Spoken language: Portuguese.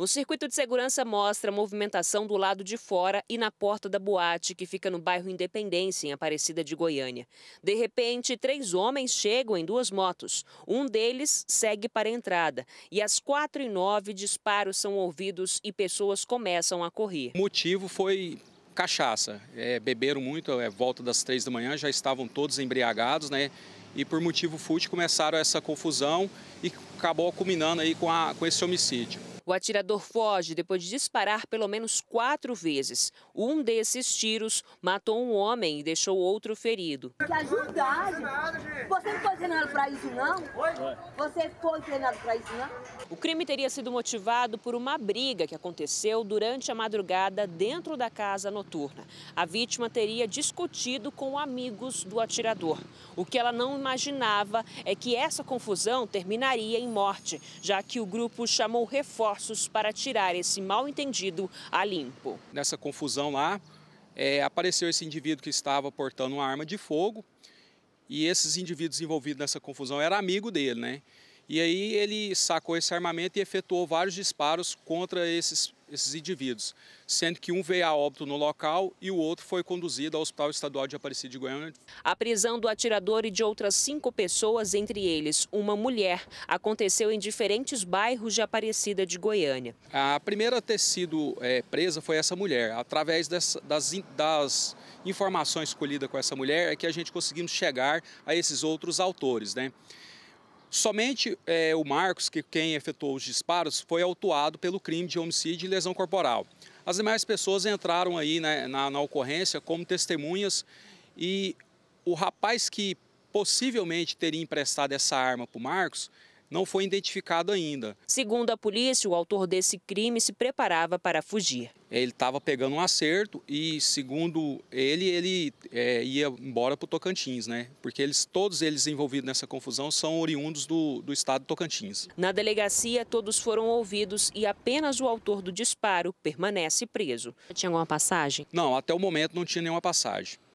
O circuito de segurança mostra a movimentação do lado de fora e na porta da boate, que fica no bairro Independência, em Aparecida de Goiânia. De repente, três homens chegam em duas motos. Um deles segue para a entrada. E às quatro e nove, disparos são ouvidos e pessoas começam a correr. O motivo foi cachaça. É, beberam muito, é, volta das três da manhã, já estavam todos embriagados, né? E por motivo fútil começaram essa confusão e acabou culminando aí com, a, com esse homicídio. O atirador foge depois de disparar pelo menos quatro vezes. Um desses tiros matou um homem e deixou outro ferido. Que ajudar, gente. Você não foi treinado para isso, não? Você foi treinado para isso, não? O crime teria sido motivado por uma briga que aconteceu durante a madrugada dentro da casa noturna. A vítima teria discutido com amigos do atirador. O que ela não imaginava é que essa confusão terminaria em morte, já que o grupo chamou reforços esforços para tirar esse mal entendido a limpo. Nessa confusão lá, é, apareceu esse indivíduo que estava portando uma arma de fogo e esses indivíduos envolvidos nessa confusão era amigo dele, né? E aí ele sacou esse armamento e efetuou vários disparos contra esses esses indivíduos, sendo que um veio a óbito no local e o outro foi conduzido ao Hospital Estadual de Aparecida de Goiânia. A prisão do atirador e de outras cinco pessoas, entre eles uma mulher, aconteceu em diferentes bairros de Aparecida de Goiânia. A primeira a ter sido é, presa foi essa mulher. Através dessa, das, das informações colhidas com essa mulher é que a gente conseguimos chegar a esses outros autores, né? Somente é, o Marcos, que quem efetuou os disparos, foi autuado pelo crime de homicídio e lesão corporal. As demais pessoas entraram aí né, na, na ocorrência como testemunhas e o rapaz que possivelmente teria emprestado essa arma para o Marcos, não foi identificado ainda. Segundo a polícia, o autor desse crime se preparava para fugir. Ele estava pegando um acerto e, segundo ele, ele é, ia embora para o Tocantins, né? Porque eles, todos eles envolvidos nessa confusão são oriundos do, do estado de Tocantins. Na delegacia, todos foram ouvidos e apenas o autor do disparo permanece preso. Tinha alguma passagem? Não, até o momento não tinha nenhuma passagem.